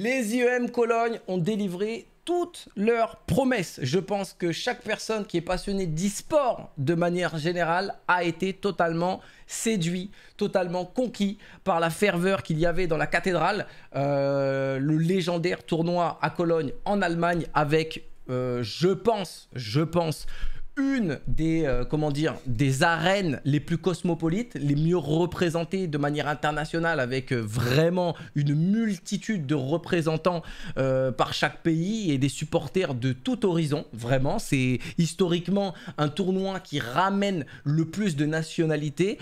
Les IEM Cologne ont délivré toutes leurs promesses. Je pense que chaque personne qui est passionnée d'e-sport de manière générale a été totalement séduit, totalement conquis par la ferveur qu'il y avait dans la cathédrale. Euh, le légendaire tournoi à Cologne en Allemagne avec, euh, je pense, je pense, une des, euh, comment dire, des arènes les plus cosmopolites, les mieux représentées de manière internationale avec euh, vraiment une multitude de représentants euh, par chaque pays et des supporters de tout horizon. Vraiment, c'est historiquement un tournoi qui ramène le plus de nationalités.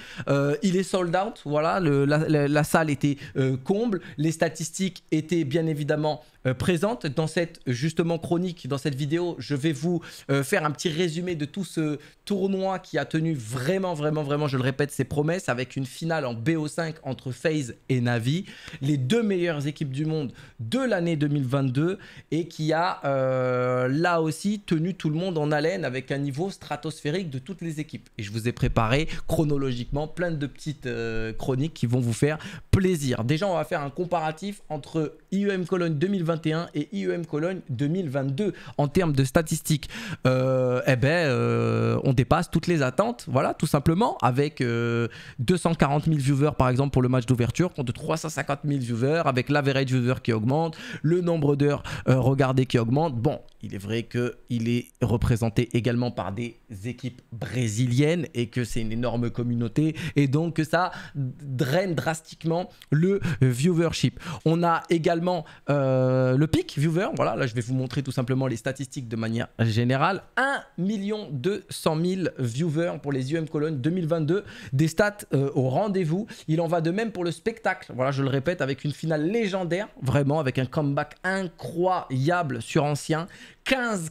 il est sold out, voilà, la, salle était comble, les statistiques étaient bien évidemment présentes. Dans cette justement chronique, dans cette vidéo, je vais vous faire un petit résumé de tout ce tournoi qui a tenu vraiment, vraiment, vraiment, je le répète, ses promesses avec une finale en BO5 entre FaZe et Navi, les deux meilleures équipes du monde de l'année 2022 et qui a euh, là aussi tenu tout le monde en haleine avec un niveau stratosphérique de toutes les équipes. Et je vous ai préparé chronologiquement plein de petites euh, chroniques qui vont vous faire plaisir. Déjà, on va faire un comparatif entre IEM Cologne 2021 et IEM Cologne 2022 en termes de statistiques. Euh, eh ben, euh, on dépasse toutes les attentes, voilà, tout simplement, avec 240 euh, 000 viewers par exemple pour le match d'ouverture, contre 350 000 viewers, avec l'average viewers qui augmente, le nombre d'heures euh, regardées qui augmente. Bon, il est vrai qu'il est représenté également par des équipes brésiliennes et que c'est une énorme communauté, et donc que ça draine drastiquement le viewership. On a également le pic viewer, voilà, là je vais vous montrer tout simplement les statistiques de manière générale. 1 million 200 000 viewers pour les UM Cologne 2022. Des stats euh, au rendez-vous. Il en va de même pour le spectacle. Voilà, je le répète, avec une finale légendaire, vraiment, avec un comeback incroyable sur ancien 15-4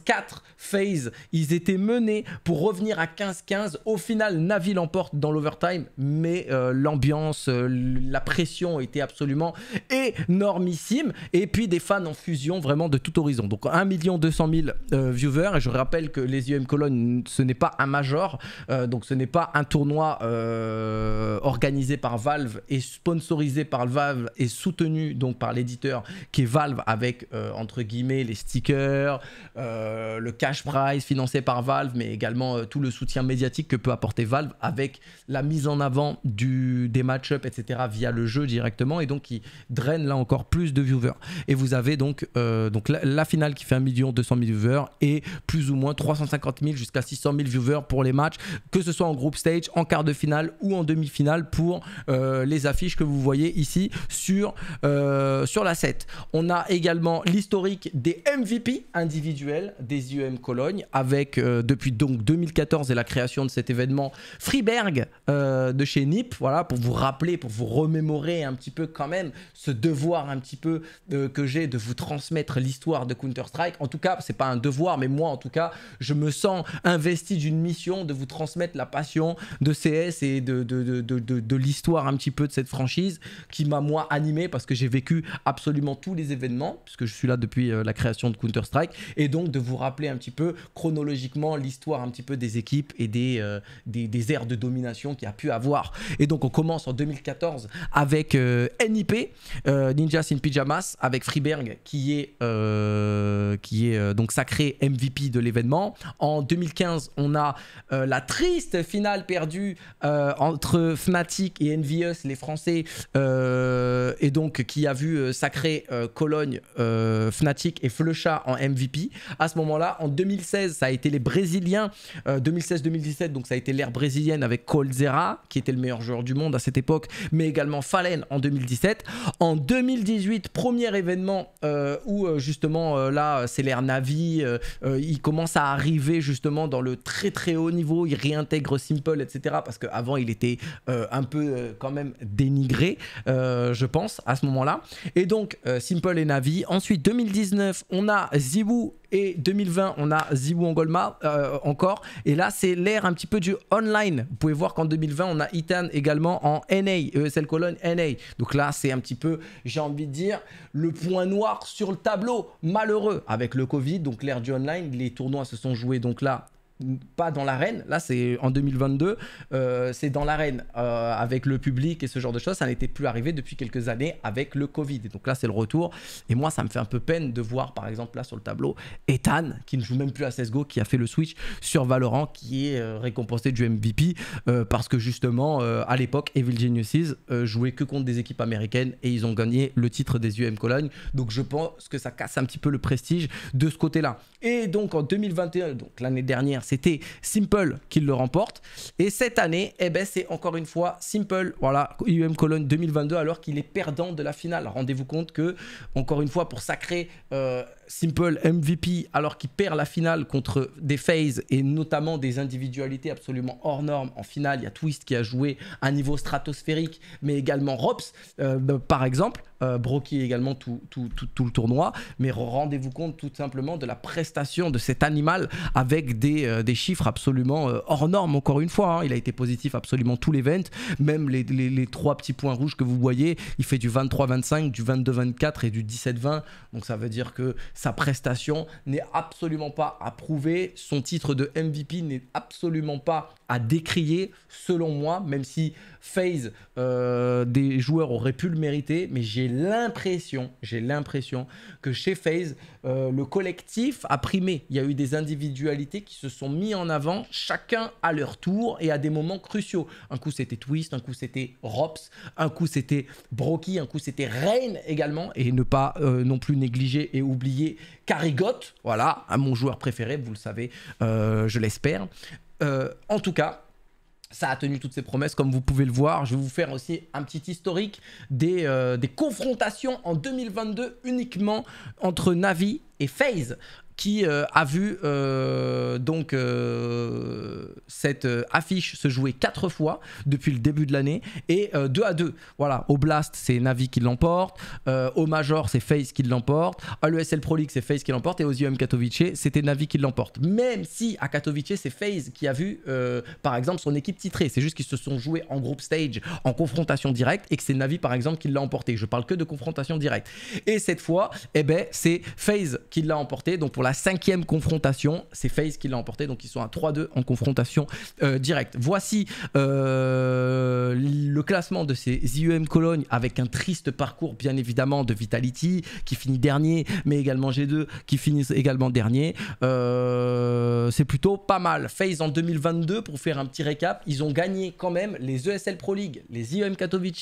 phase. Ils étaient menés pour revenir à 15-15. Au final, Navi l'emporte dans l'overtime, mais euh, l'ambiance, euh, la pression était absolument énormissime. Et puis des fans en fusion vraiment de tout horizon. Donc 1 200 000 viewers. Et je rappelle que les IEM Cologne, ce n'est pas un major. Euh, donc ce n'est pas un tournoi organisé par Valve et sponsorisé par Valve et soutenu donc par l'éditeur qui est Valve avec entre guillemets les stickers, euh, le cash prize financé par Valve, mais également euh, tout le soutien médiatique que peut apporter Valve avec la mise en avant du, des match-up, etc. via le jeu directement, et donc qui draine là encore plus de viewers. Et vous avez donc, euh, donc la, finale qui fait 1 200 000 viewers et plus ou moins 350 000 jusqu'à 600 000 viewers pour les matchs, que ce soit en group stage, en quart de finale ou en demi-finale pour les affiches que vous voyez ici sur, sur la 7. On a également l'historique des MVP individuels des IEM Cologne avec euh, depuis donc 2014 et la création de cet événement Freeberg euh, de chez NIP, voilà, pour vous rappeler, pour vous remémorer un petit peu quand même ce devoir un petit peu euh, que j'ai de vous transmettre l'histoire de Counter-Strike. En tout cas, c'est pas un devoir, mais moi en tout cas, je me sens investi d'une mission de vous transmettre la passion de CS et de, de, de, de, l'histoire un petit peu de cette franchise qui m'a moi animé parce que j'ai vécu absolument tous les événements, puisque je suis là depuis la création de Counter-Strike. Et et donc de vous rappeler un petit peu chronologiquement l'histoire un petit peu des équipes et des, euh, aires de domination qu'il a pu avoir. Et donc on commence en 2014 avec euh, NIP, Ninja euh, Ninjas in Pyjamas, avec Freeberg qui est, qui est donc sacré MVP de l'événement. En 2015, on a la triste finale perdue entre Fnatic et Envious, les Français, et donc qui a vu sacré Cologne, Fnatic et Flecha en MVP. À ce moment-là, en 2016, ça a été les Brésiliens. 2016-2017, euh, donc ça a été l'ère brésilienne avec Colzera, qui était le meilleur joueur du monde à cette époque, mais également Fallen en 2017. En 2018, premier événement euh, où euh, justement là, c'est l'ère Navi. il commence à arriver justement dans le très très haut niveau. Il réintègre Simple, etc. Parce qu'avant, il était un peu quand même dénigré, je pense, à ce moment-là. Et donc, Simple et Navi. Ensuite, 2019, on a Zibou et 2020, on a Zibou en euh, encore. Et là, c'est l'ère un petit peu du online. Vous pouvez voir qu'en 2020, on a Itan également en NA, ESL colonne NA. Donc là, c'est un petit peu, j'ai envie de dire, le point noir sur le tableau, malheureux, avec le Covid. Donc l'ère du online, les tournois se sont joués donc là pas dans l'arène. Là, c'est en 2022, euh, c'est dans l'arène euh, avec le public et ce genre de choses. Ça n'était plus arrivé depuis quelques années avec le Covid. Et donc là, c'est le retour. Et moi, ça me fait un peu peine de voir, par exemple, là sur le tableau, Ethan, qui ne joue même plus à CSGO, qui a fait le switch sur Valorant, qui est euh, récompensé du MVP parce que justement, à l'époque, Evil Geniuses jouait que contre des équipes américaines et ils ont gagné le titre des UM Cologne. Donc je pense que ça casse un petit peu le prestige de ce côté-là. Et donc en 2021, donc l'année dernière, c'était Simple qui le remporte. Et cette année, eh ben, c'est encore une fois Simple, voilà, IUM Cologne 2022, alors qu'il est perdant de la finale. Rendez-vous compte que, encore une fois, pour sacrer... Euh, Simple MVP alors qu'il perd la finale contre des phases et notamment des individualités absolument hors normes. En finale, il y a Twist qui a joué à niveau stratosphérique, mais également Rops, euh, bah, par exemple, euh, Brocky également tout, le tournoi. Mais rendez-vous compte tout simplement de la prestation de cet animal avec des, euh, chiffres absolument euh, hors normes, encore une fois. Hein. Il a été positif absolument tout l'event, même les, les, les, trois petits points rouges que vous voyez, il fait du 23-25, du 22-24 et du 17-20. Donc ça veut dire que sa prestation n'est absolument pas à prouver. Son titre de MVP n'est absolument pas à décrier, selon moi, même si FaZe, euh, des joueurs auraient pu le mériter. Mais j'ai l'impression, j'ai l'impression que chez FaZe, euh, le collectif a primé. Il y a eu des individualités qui se sont mis en avant, chacun à leur tour et à des moments cruciaux. Un coup c'était Twist, un coup c'était Rops, un coup c'était Brocky, un coup c'était Rain également. Et ne pas euh, non plus négliger et oublier carigote Voilà, à mon joueur préféré, vous le savez, euh, je l'espère. Euh, en tout cas, ça a tenu toutes ses promesses, comme vous pouvez le voir. Je vais vous faire aussi un petit historique des, euh, des confrontations en 2022 uniquement entre Navi et FaZe qui euh, a vu euh, donc euh, cette affiche se jouer quatre fois depuis le début de l'année et 2 à 2. Voilà, au Blast, c'est Navi qui l'emporte, au Major, c'est FaZe qui l'emporte, à l'ESL Pro League, c'est FaZe qui l'emporte et aux IEM Katowice, c'était Navi qui l'emporte. Même si à Katowice, c'est FaZe qui a vu par exemple son équipe titrée, c'est juste qu'ils se sont joués en groupe stage, en confrontation directe et que c'est Navi par exemple qui l'a emporté. Je parle que de confrontation directe. Et cette fois, eh ben, c'est FaZe qui l'a emporté. Donc pour la cinquième confrontation, c'est FaZe qui l'a emporté. Donc ils sont à 3-2 en confrontation euh, directe. Voici euh, le classement de ces IEM Cologne avec un triste parcours bien évidemment de Vitality qui finit dernier, mais également G2 qui finit également dernier. Euh, c'est plutôt pas mal. FaZe en 2022, pour faire un petit récap, ils ont gagné quand même les ESL Pro League, les IEM Katowice,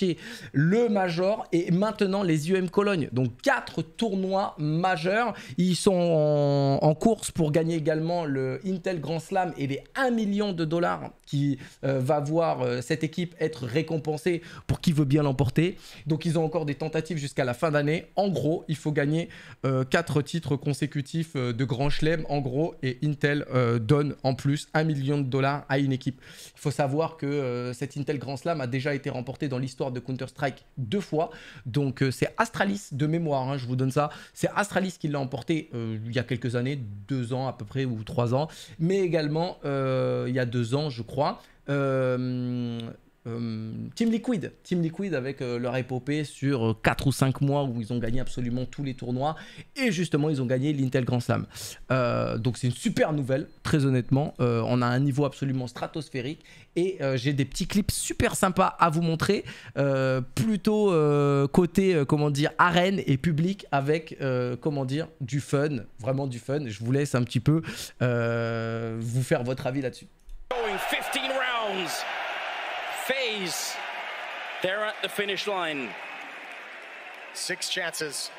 le Major et maintenant les IEM Cologne. Donc quatre tournois majeurs. Ils sont en, course pour gagner également le Intel Grand Slam et les 1 million de dollars qui euh, va voir euh, cette équipe être récompensée pour qui veut bien l'emporter. Donc ils ont encore des tentatives jusqu'à la fin d'année. En gros, il faut gagner 4 euh, titres consécutifs de Grand Chelem, en gros, et Intel donne en plus 1 million de dollars à une équipe. Il faut savoir que cet Intel Grand Slam a déjà été remporté dans l'histoire de Counter-Strike deux fois. Donc c'est Astralis de mémoire, hein, je vous donne ça. C'est Astralis qui l'a emporté euh, il y a quelques années, deux ans à peu près ou trois ans, mais également euh, il y a deux ans, je crois. Euh, euh, Team Liquid, Team Liquid avec euh, leur épopée sur 4 euh, ou 5 mois où ils ont gagné absolument tous les tournois et justement ils ont gagné l'Intel Grand Slam. donc c'est une super nouvelle, très honnêtement. on a un niveau absolument stratosphérique et j'ai des petits clips super sympas à vous montrer, plutôt côté comment dire arène et public avec comment dire du fun, vraiment du fun. Je vous laisse un petit peu vous faire votre avis là-dessus. phase. They're at the finish line. Six chances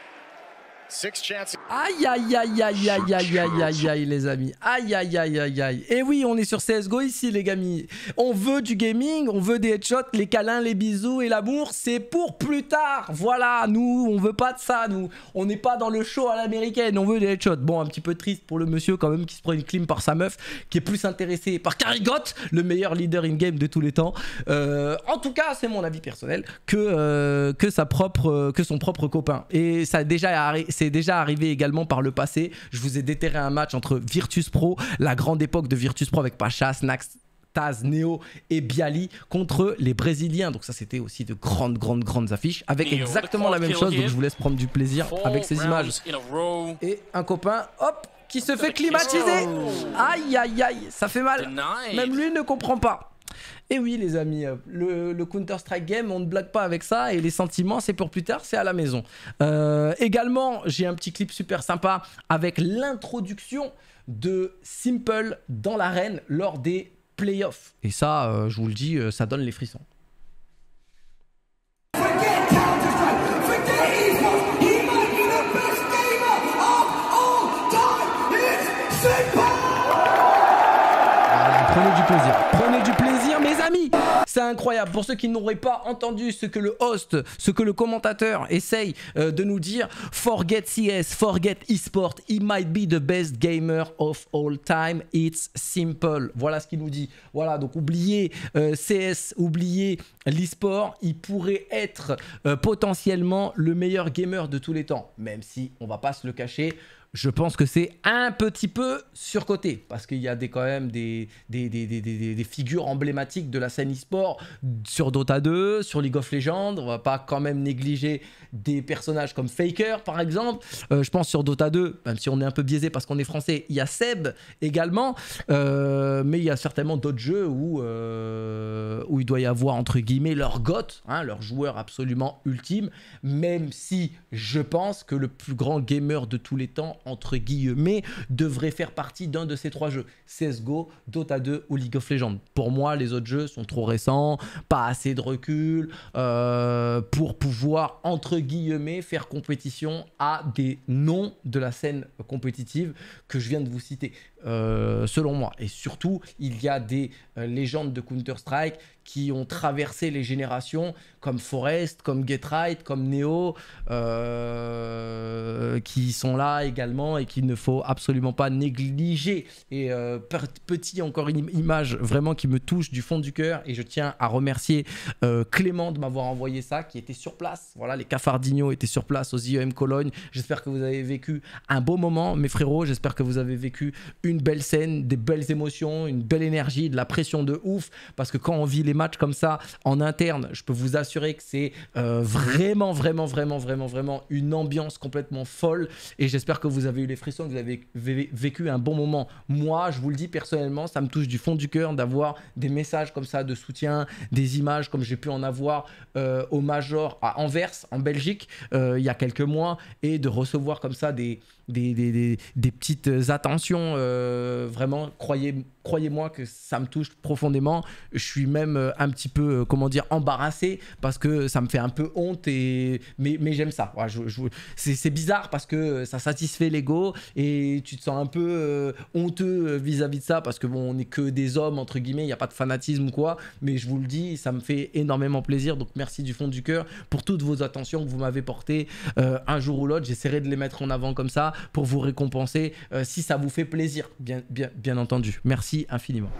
Aïe, aïe, aïe, aïe, aïe, aïe, aïe, aïe, les amis. Aïe, aïe, aïe, aïe, aïe. Et eh oui, on est sur CSGO ici, les gamins. On veut du gaming, on veut des headshots, les câlins, les bisous et l'amour. C'est pour plus tard. Voilà, nous, on veut pas de ça, nous. On n'est pas dans le show à l'américaine, on veut des headshots. Bon, un petit peu triste pour le monsieur quand même qui se prend une clim par sa meuf, qui est plus intéressé par Carigotte, le meilleur leader in-game de tous les temps. Euh, en tout cas, c'est mon avis personnel, que, euh, que, sa propre, que son propre copain. Et ça a déjà arrêté c'est déjà arrivé également par le passé. Je vous ai déterré un match entre Virtus Pro, la grande époque de Virtus Pro avec Pachas, Snax, Taz, Neo et Bialy contre les Brésiliens. Donc ça, c'était aussi de grandes, grandes, grandes affiches avec exactement la même chose. Donc je vous laisse prendre du plaisir avec ces images. Et un copain, hop, qui se fait climatiser. Aïe, aïe, aïe, ça fait mal. Même lui ne comprend pas. Et eh oui, les amis, le, Counter-Strike Game, on ne blague pas avec ça. Et les sentiments, c'est pour plus tard, c'est à la maison. Euh, également, j'ai un petit clip super sympa avec l'introduction de Simple dans l'arène lors des playoffs. Et ça, euh, je vous le dis, euh, ça donne les frissons. Prenez du plaisir. Prenez du plaisir, mes amis. C'est incroyable. Pour ceux qui n'auraient pas entendu ce que le host, ce que le commentateur essaye euh, de nous dire, forget CS, forget eSport. He might be the best gamer of all time. It's simple. Voilà ce qu'il nous dit. Voilà, donc oubliez euh, CS, oubliez l'eSport. Il pourrait être euh, potentiellement le meilleur gamer de tous les temps. Même si, on va pas se le cacher, je pense que c'est un petit peu surcoté parce qu'il y a des, quand même des, des, des, des, figures emblématiques de la scène e-sport sur Dota 2, sur League of Legends. On va pas quand même négliger des personnages comme Faker par exemple. Euh, je pense sur Dota 2, même si on est un peu biaisé parce qu'on est français, il y a Seb également, euh, mais il y a certainement d'autres jeux où euh, euh, où il doit y avoir entre guillemets leur goth, hein, leur joueur absolument ultime, même si je pense que le plus grand gamer de tous les temps, entre guillemets, devrait faire partie d'un de ces trois jeux, CSGO, Dota 2 ou League of Legends. Pour moi, les autres jeux sont trop récents, pas assez de recul euh, pour pouvoir, entre guillemets, faire compétition à des noms de la scène compétitive que je viens de vous citer, euh, selon moi. Et surtout, il y a des légendes de Counter-Strike qui ont traversé les générations, comme Forest, comme Get Right, comme Neo, euh, qui sont là également et qu'il ne faut absolument pas négliger. Et euh, petit, encore une image vraiment qui me touche du fond du cœur. Et je tiens à remercier euh, Clément de m'avoir envoyé ça, qui était sur place. Voilà, les Cafardignos étaient sur place aux IEM Cologne. J'espère que vous avez vécu un beau moment, mes frérots. J'espère que vous avez vécu une belle scène, des belles émotions, une belle énergie, de la pression de ouf. Parce que quand on vit les Match comme ça en interne, je peux vous assurer que c'est vraiment, vraiment, vraiment, vraiment, vraiment une ambiance complètement folle. Et j'espère que vous avez eu les frissons, que vous avez vécu un bon moment. Moi, je vous le dis personnellement, ça me touche du fond du cœur d'avoir des messages comme ça de soutien, des images comme j'ai pu en avoir au Major à Anvers, en Belgique, il y a quelques mois, et de recevoir comme ça des, des, des, des, petites attentions. Euh, vraiment, croyez, croyez-moi que ça me touche profondément. Je suis même euh, un petit peu, euh, comment dire, embarrassé parce que ça me fait un peu honte. Et... Mais, mais j'aime ça. c'est, bizarre parce que ça satisfait l'ego et tu te sens un peu honteux vis-à-vis de ça parce que bon, on n'est que des hommes, entre guillemets, il n'y a pas de fanatisme ou quoi. Mais je vous le dis, ça me fait énormément plaisir. Donc merci du fond du cœur pour toutes vos attentions que vous m'avez portées un jour ou l'autre. J'essaierai de les mettre en avant comme ça pour vous récompenser euh, si ça vous fait plaisir, bien entendu. Merci infiniment.